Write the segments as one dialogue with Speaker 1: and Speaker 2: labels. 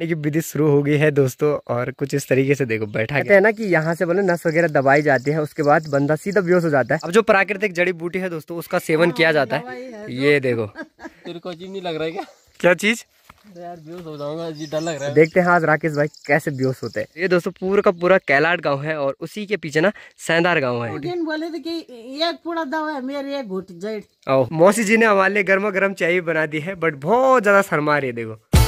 Speaker 1: बैठने की विधि शुरू हो गई है दोस्तों और कुछ इस तरीके से देखो बैठा कहते हैं ना कि यहाँ से बोले नस वगैरह दबाई जाती है उसके बाद बंदा सीधा बेहोश हो जाता है अब जो प्राकृतिक जड़ी बूटी है दोस्तों उसका सेवन किया जाता है ये तो। देखो तेरे को अजीब नहीं लग रहा है क्या चीज है। देखते हैं आज राकेश भाई कैसे बेहोश होते हैं ये दोस्तों पूरा का पूरा कैलाट गांव है और उसी के पीछे ना सैंदार गांव है
Speaker 2: बोले थे कि एक पूरा दवा है मेरे घुट
Speaker 1: मौसी जी ने हमारे लिए गर्मा गर्म चाय बना दी है बट बहुत ज्यादा शर्मा रही है देखो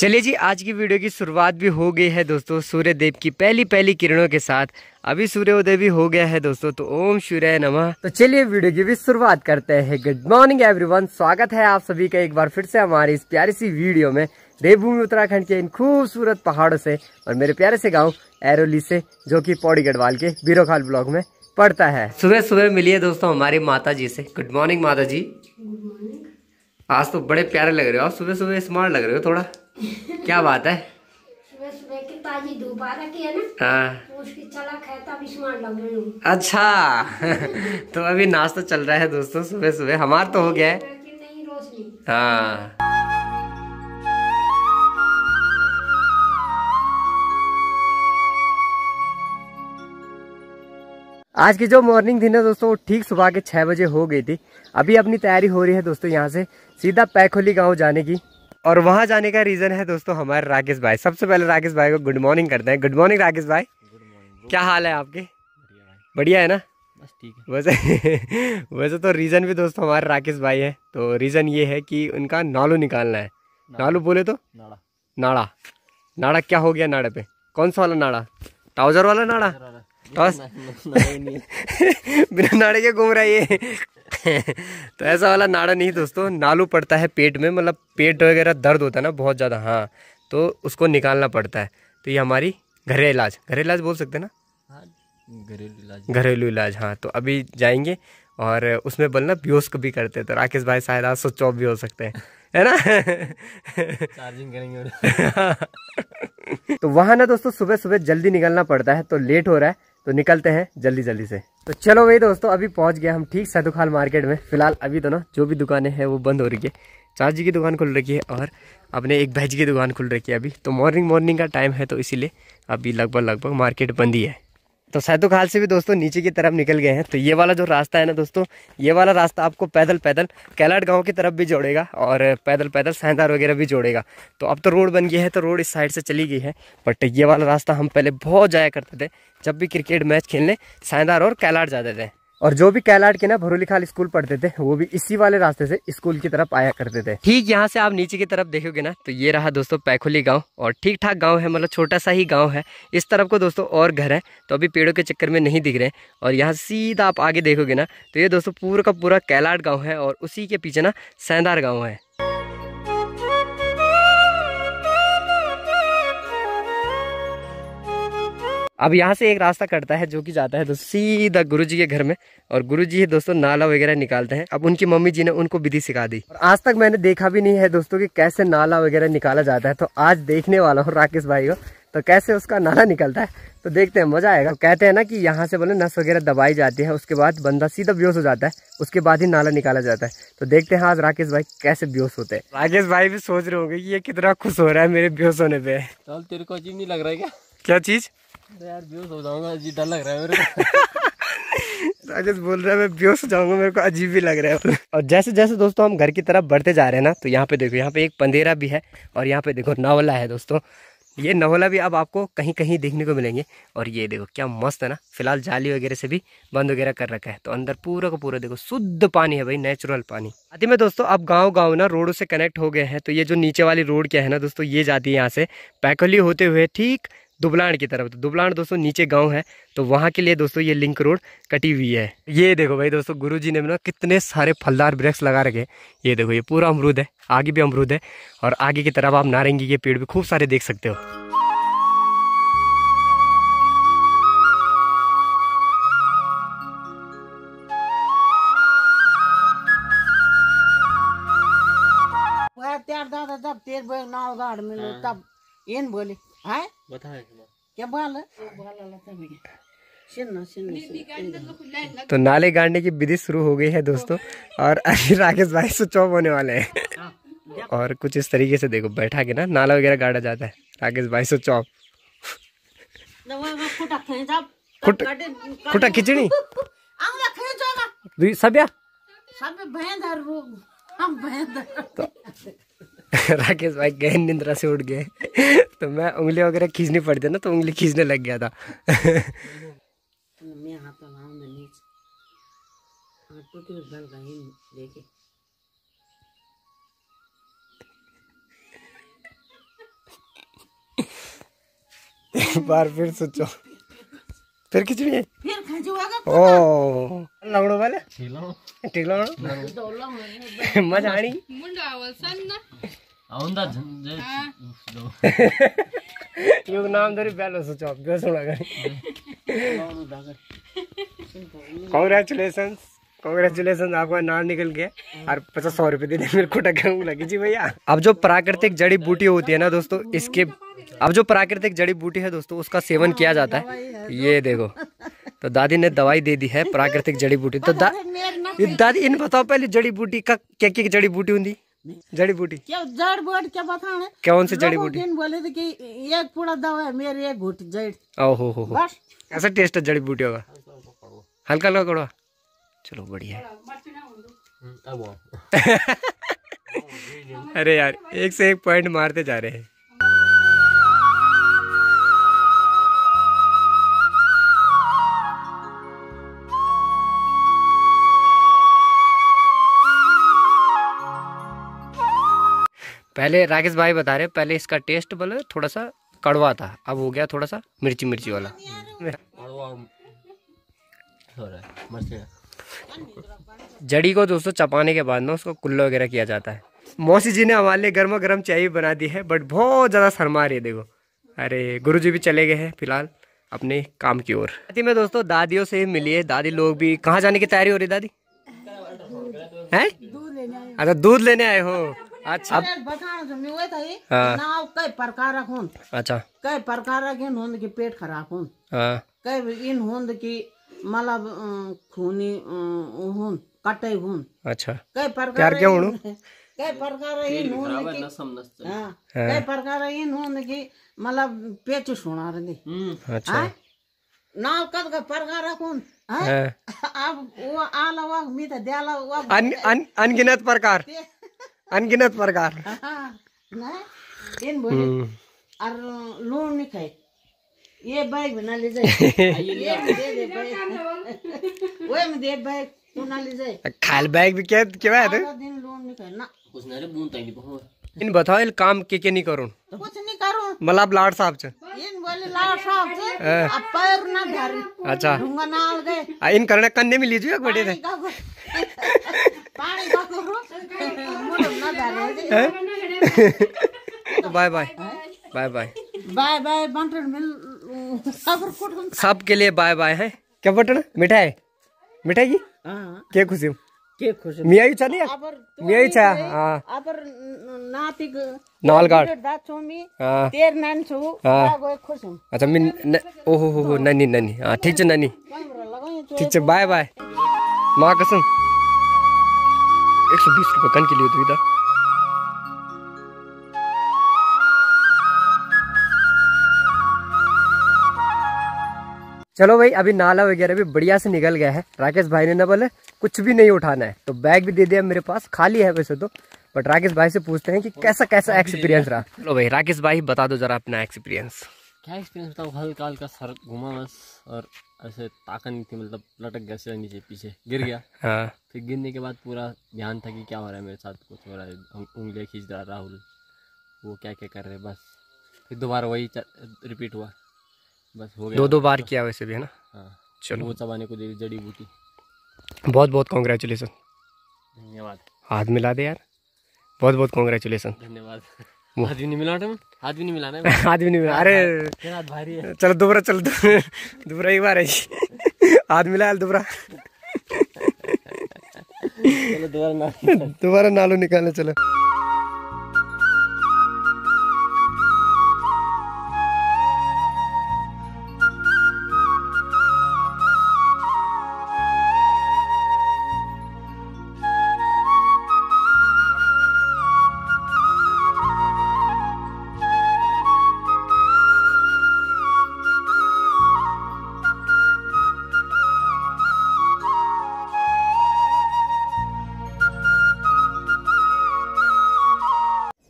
Speaker 1: चलिए जी आज की वीडियो की शुरुआत भी हो गई है दोस्तों सूर्य देव की पहली पहली किरणों के साथ अभी सूर्योदय भी हो गया है दोस्तों तो ओम सूर्य नमः तो चलिए वीडियो की भी शुरुआत करते हैं गुड मॉर्निंग एवरीवन स्वागत है आप सभी का एक बार फिर से हमारी इस प्यारी सी वीडियो में देवभूमि उत्तराखंड के इन खूबसूरत पहाड़ों से और मेरे प्यारे से गाँव एरोली से जो की पौड़ी गढ़वाल के बीरोखाल ब्लॉक में पड़ता है सुबह सुबह मिलिए दोस्तों हमारी माता जी से गुड मॉर्निंग माता जी आज तो बड़े प्यारे लग रहे हो आप सुबह सुबह स्मार्ट लग रहे हो थोड़ा क्या बात है आ, हाँ।
Speaker 2: तो
Speaker 1: अच्छा तो अभी नाश्ता चल रहा है दोस्तों सुबह सुबह हमारा तो हो गया है हाँ आज की जो मॉर्निंग थी ना दोस्तों ठीक सुबह के छः बजे हो गई थी अभी अपनी तैयारी हो रही है दोस्तों यहाँ से सीधा पैखोली गांव जाने की और वहाँ जाने का रीज़न है दोस्तों हमारे राकेश भाई सबसे पहले राकेश भाई को गुड मॉर्निंग करते हैं गुड मॉर्निंग राकेश भाई क्या हाल है आपके बढ़िया है ना बस ठीक है वैसे वैसे तो रीज़न भी दोस्तों हमारे राकेश भाई है तो रीज़न ये है कि उनका नालू निकालना है नालू बोले तो नाड़ा नाड़ा नाड़ा क्या हो गया नाड़े पे कौन सा वाला नाड़ा ट्राउजर वाला नाड़ा बिना नाड़े के घूम रहा है ये हैं तो ऐसा वाला नाड़ा नहीं दोस्तों नालू पड़ता है पेट में मतलब पेट वगैरह दर्द होता है ना बहुत ज़्यादा हाँ तो उसको निकालना पड़ता है तो ये हमारी घरेलू इलाज घरेलू इलाज बोल सकते ना हाँ घरेलू इलाज घरेलू इलाज हाँ तो अभी जाएंगे और उसमें बोलना बियोस्क भी करते तो राकेश भाई शायद आज सौ चौप भी हो सकते हैं है ना चार्जिंग करेंगे तो वहाँ ना दोस्तों सुबह सुबह जल्दी निकलना पड़ता है तो लेट हो रहा है तो निकलते हैं जल्दी जल्दी से तो चलो भाई दोस्तों अभी पहुंच गए हम ठीक सदुखाल मार्केट में फिलहाल अभी तो ना जो भी दुकानें हैं वो बंद हो रही है चार जी की दुकान खुल रखी है और अपने एक भैज की दुकान खुल रखी है अभी तो मॉर्निंग मॉर्निंग का टाइम है तो इसीलिए अभी लगभग लगभग मार्केट बंद ही है तो सैतु खाल से भी दोस्तों नीचे की तरफ निकल गए हैं तो ये वाला जो रास्ता है ना दोस्तों ये वाला रास्ता आपको पैदल पैदल कैलाट गांव की तरफ भी जोड़ेगा और पैदल पैदल सैंदार वगैरह भी जोड़ेगा तो अब तो रोड बन गया है तो रोड इस साइड से चली गई है बट ये वाला रास्ता हम पहले बहुत जाया करते थे जब भी क्रिकेट मैच खेलने सैंदार और कैलाट जाते थे और जो भी कैलाट के ना भरोली खाल स्कूल पढ़ते थे वो भी इसी वाले रास्ते से स्कूल की तरफ आया करते थे ठीक यहाँ से आप नीचे की तरफ देखोगे ना तो ये रहा दोस्तों पैखोली गांव और ठीक ठाक गांव है मतलब छोटा सा ही गांव है इस तरफ को दोस्तों और घर है तो अभी पेड़ों के चक्कर में नहीं दिख रहे और यहाँ सीधा आप आगे देखोगे ना तो ये दोस्तों पूरा का पूरा कैलाट गाँव है और उसी के पीछे ना सैंदार गाँव है अब यहाँ से एक रास्ता कटता है जो कि जाता है दोस्तों सीधा गुरु जी के घर में और गुरु जी दोस्तों नाला वगैरह निकालते हैं अब उनकी मम्मी जी ने उनको विधि सिखा दी और आज तक मैंने देखा भी नहीं है दोस्तों कि कैसे नाला वगैरह निकाला जाता है तो आज देखने वाला हूँ राकेश भाई को तो कैसे उसका नाला निकलता है तो देखते हैं मजा आएगा कहते हैं ना कि यहाँ से बोले नस वगैरह दबाई जाती है उसके बाद बंदा सीधा बेहोश हो जाता है उसके बाद ही नाला निकाला जाता है तो देखते हैं आज राकेश भाई कैसे बेहोश होते हैं राकेश भाई भी सोच रहे होंगे कि ये कितना खुश हो रहा है मेरे बेहोश होने पे तेरे को अजीब नहीं लग रहा है क्या क्या चीज़ यार बेहोश हो जाऊंगा डर लग रहा है मेरे को राजेश बोल रहा है मैं बेहोश हो जाऊंगा मेरे को अजीब भी लग रहा है और जैसे जैसे दोस्तों हम घर की तरफ बढ़ते जा रहे हैं ना तो यहाँ पे देखो यहाँ पे एक पंदेरा भी है और यहाँ पे देखो नवला है दोस्तों ये नवला भी अब आपको कहीं कहीं देखने को मिलेंगे और ये देखो क्या मस्त है ना फिलहाल जाली वगैरह से भी बंद वगैरह कर रखा है तो अंदर पूरा का पूरा देखो शुद्ध पानी है भाई नेचुरल पानी आते में दोस्तों अब गांव गांव ना रोडों से कनेक्ट हो गए हैं तो ये जो नीचे वाली रोड क्या है ना दोस्तों ये जाती है यहाँ से पैकोली होते हुए ठीक दुबलाण की तरफ तो दुबलाण दोस्तों नीचे गांव है तो वहां के लिए दोस्तों ये लिंक रोड कटी हुई है ये देखो भाई दोस्तों गुरु जी ने ना कितने सारे फलदार वृक्ष लगा रखे ये देखो ये पूरा अमरूद है आगे भी अमरूद है और आगे की तरफ आप नारंगी के पेड़ भी खूब सारे देख सकते हो
Speaker 2: हाँ। तब इन बोली हैं
Speaker 1: तो, तो, तो नाले गाड़ने की विधि शुरू हो गई है दोस्तों और अभी राकेश भाई से ऑफ होने वाले हैं हाँ, और कुछ इस तरीके से देखो बैठा के ना नाला वगैरह गाड़ा जाता है राकेश भाई से ऑफ
Speaker 2: खुटा खिचड़ी सब्या हाँ, तो
Speaker 1: राकेश भाई गए निंद्रा से उठ गए तो मैं उंगली वगैरह खींचनी पड़ती ना तो उंगली खींचने लग गया था तो
Speaker 2: तो हाँ, तो
Speaker 1: एक बार फिर सोचो फिर खिंच ओ हाँ।
Speaker 2: नाम आप आपका
Speaker 1: नाम निकल गया और पचास सौ रुपए दे मेरे को टका लगी जी भैया अब जो प्राकृतिक जड़ी बूटी होती है ना दोस्तों इसके अब जो प्राकृतिक जड़ी बूटी है दोस्तों उसका सेवन किया जाता है ये देखो तो दादी ने दवाई दे दी है प्राकृतिक जड़ी बूटी तो दा,
Speaker 2: दादी इन बताओ
Speaker 1: पहले जड़ी बूटी का क्या क्या जड़ी बूटी होंगी जड़ी बूटी
Speaker 2: क्या कौन सी जड़ी बूटी बोले थे एक पूरा दवा एक घुट जड़ ओहो हो ऐसा
Speaker 1: टेस्ट है जड़ी बूटी होगा हल्का हल्का कड़वा चलो बढ़िया हम्म, अरे यार एक से एक पॉइंट मारते जा रहे हैं पहले राकेश भाई बता रहे पहले इसका टेस्ट बोले थोड़ा सा कड़वा था अब हो गया थोड़ा सा मिर्ची मिर्ची वाला जड़ी को दोस्तों चपाने के बाद ना उसको कुल्ला वगैरह किया जाता है मौसी जी ने हमारे लिए गर्मा गर्म चाय भी बना दी है बट बहुत ज़्यादा शर्मा रही है देखो अरे गुरु जी भी चले गए हैं फिलहाल अपने काम की ओर अति में दोस्तों दादियों से मिली है दादी लोग भी कहाँ जाने की तैयारी हो रही दादी
Speaker 2: है अच्छा दूध लेने आए हो अच्छा तो था हाँ। ना कई प्रकार रखूं अच्छा कई प्रकार के होंद की पेट खराब हूं हां कई इन होंद की मतलब खूनी हूं कटे हूं अच्छा कई प्रकार के हूं कई प्रकार ही होन की तो। हां हाँ। कई प्रकार ही होन की मतलब पेट सुना रहे हम्म अच्छा हाँ। ना कद का प्रकार रखूं हां अब वो आला वाग मी तो द्याला वाग अन
Speaker 1: अन अनगिनत प्रकार अनगिनत प्रकार
Speaker 2: और लून नहीं खाए ये बैग बना ले जाए ये दे दे बैग ओए में दे बैग तू ना ले जाए
Speaker 1: खाल बैग भी क्या क्या है
Speaker 2: दिन लून नहीं खाए ना कुछ ना रे बूंद ताई नहीं
Speaker 1: इन बताओ काम के के नहीं करूं कुछ नहीं मलाब लाड धर अच्छा आ, इन करने कन्ने में लीजिए एक बड़े बाय बाय बाय बाय
Speaker 2: बाय बाय बंटन
Speaker 1: सब के लिए बाय बाय है क्या बटन मिठाई मिठाई की हाँ। क्या खुशी हूँ
Speaker 2: के खुश मियाई छ तो नि तो मियाई छ अबर हाँ। नातिक नालगाड दा छोमी हाँ। तेर नान छु गयो खुश
Speaker 1: अच्छा मिन ओहो हो नानी नानी हां ठीक छ नानी ठीक छ बाय बाय मां कसम 120 रुपए कन के लिए दो इधर चलो भाई अभी नाला वगैरह भी बढ़िया से निकल गया है राकेश भाई ने ना बोले कुछ भी नहीं उठाना है तो बैग भी दे दिया मेरे पास खाली है वैसे तो बट राकेश भाई से पूछते हैं कि कैसा कैसा एक्सपीरियंस रहा चलो भाई राकेश भाई बता दो जरा अपना एक्सपीरियंस क्या एक्सपीरियंस बताओ हल्का हल्का सर घुमा बस और ऐसे ताकत नहीं थी मतलब लटक गया से नीचे पीछे गिर गया हाँ फिर गिरने के बाद पूरा ध्यान था कि क्या हो रहा है मेरे साथ कुछ हो रहा है उंगलियाँ खींच रहा राहुल वो क्या क्या कर रहे हैं बस फिर दोबारा वही रिपीट हुआ बस हो गया दो दो बार तो। किया वैसे भी है ना हाँ चलो वो चबाने को दे जड़ी बूटी बहुत बहुत कॉन्ग्रेचुलेसन धन्यवाद हाथ मिला दे यार बहुत बहुत कॉन्ग्रेचुलेसन धन्यवाद हाथ भी नहीं मिला हाथ भी नहीं मिलाना हाथ भी नहीं मिला अरे भारी है चलो दोबरा चलो दोबरा एक बार आई हाथ मिला दोबारा दोबारा नालो निकालने चलो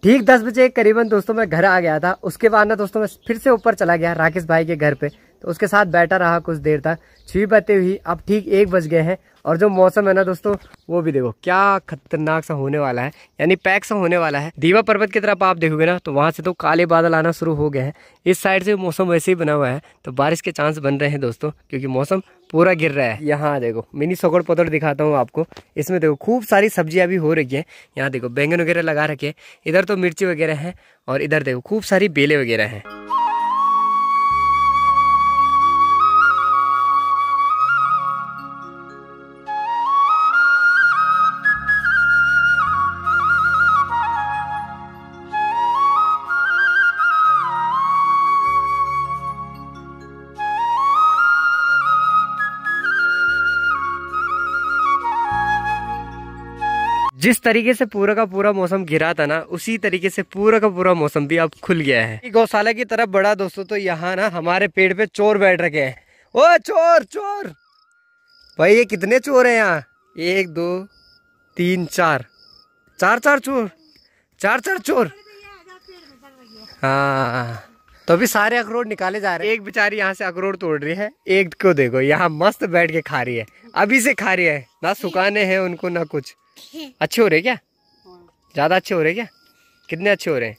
Speaker 1: ठीक दस बजे करीबन दोस्तों मैं घर आ गया था उसके बाद ना दोस्तों मैं फिर से ऊपर चला गया राकेश भाई के घर पे तो उसके साथ बैठा रहा कुछ देर तक बहते हुई अब ठीक एक बज गए हैं और जो मौसम है ना दोस्तों वो भी देखो क्या खतरनाक सा होने वाला है यानी पैक सा होने वाला है दीवा पर्वत की तरफ आप देखोगे ना तो वहाँ से तो काले बादल आना शुरू हो गए हैं इस साइड से मौसम वैसे ही बना हुआ है तो बारिश के चांस बन रहे हैं दोस्तों क्योंकि मौसम पूरा गिर रहा है यहाँ देखो मिनी सोकड़ पतड़ दिखाता हूँ आपको इसमें देखो खूब सारी सब्जियाँ भी हो रखी है यहाँ देखो बैंगन वगैरह लगा रखे हैं इधर तो मिर्ची वगैरह है और इधर देखो खूब सारी बेले वगैरह हैं जिस तरीके से पूरा का पूरा मौसम घिरा था ना उसी तरीके से पूरा का पूरा मौसम भी अब खुल गया है गौशाला की तरफ बड़ा दोस्तों तो यहाँ ना हमारे पेड़ पे चोर बैठ रखे हैं ओ चोर चोर भाई ये कितने चोर हैं यहाँ एक दो तीन चार चार चार चोर चार चार चोर हाँ तो अभी सारे अखरोट निकाले जा रहे हैं एक बेचारी यहाँ से अखरोट तोड़ रही है एक को देखो यहाँ मस्त बैठ के खा रही है अभी से खा रही है ना सुखाने हैं उनको ना कुछ अच्छे हो रहे क्या ज़्यादा अच्छे हो रहे क्या कितने अच्छे हो रहे हैं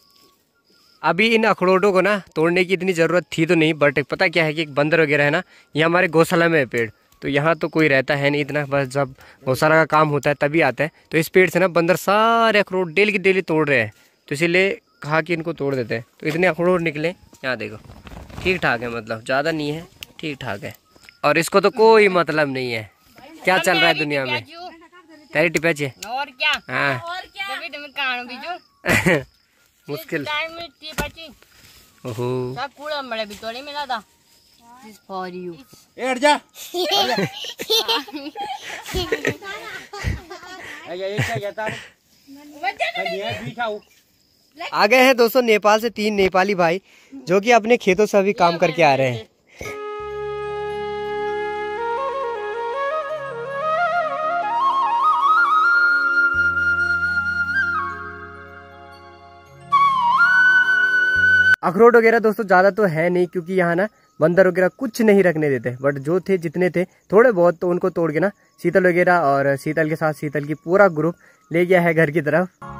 Speaker 1: अभी इन अखरोटों को ना तोड़ने की इतनी ज़रूरत थी तो नहीं बट पता क्या है कि एक बंदर वगैरह है ना ये हमारे गौशाला में है पेड़ तो यहाँ तो कोई रहता है नहीं इतना बस जब गौशाला का काम होता है तभी आता है तो इस पेड़ से ना बंदर सारे अखरोट डेली की डेली तोड़ रहे हैं तो इसीलिए कहा कि इनको तोड़ देते हैं तो इतने अखरोट निकले यहाँ देखो ठीक ठाक है मतलब ज़्यादा नहीं है ठीक ठाक है और इसको तो कोई मतलब नहीं है क्या चल रहा है दुनिया में तेरी टिपे हाँ। है
Speaker 2: हाँ मुश्किल जा
Speaker 1: आ गए हैं दोस्तों नेपाल से तीन नेपाली भाई जो कि अपने खेतों से अभी काम करके आ रहे हैं अखरोट वगैरह दोस्तों ज़्यादा तो है नहीं क्योंकि यहाँ ना बंदर वगैरह कुछ नहीं रखने देते बट जो थे जितने थे थोड़े बहुत तो उनको तोड़ के ना शीतल वगैरह और शीतल के साथ शीतल की पूरा ग्रुप ले गया है घर की तरफ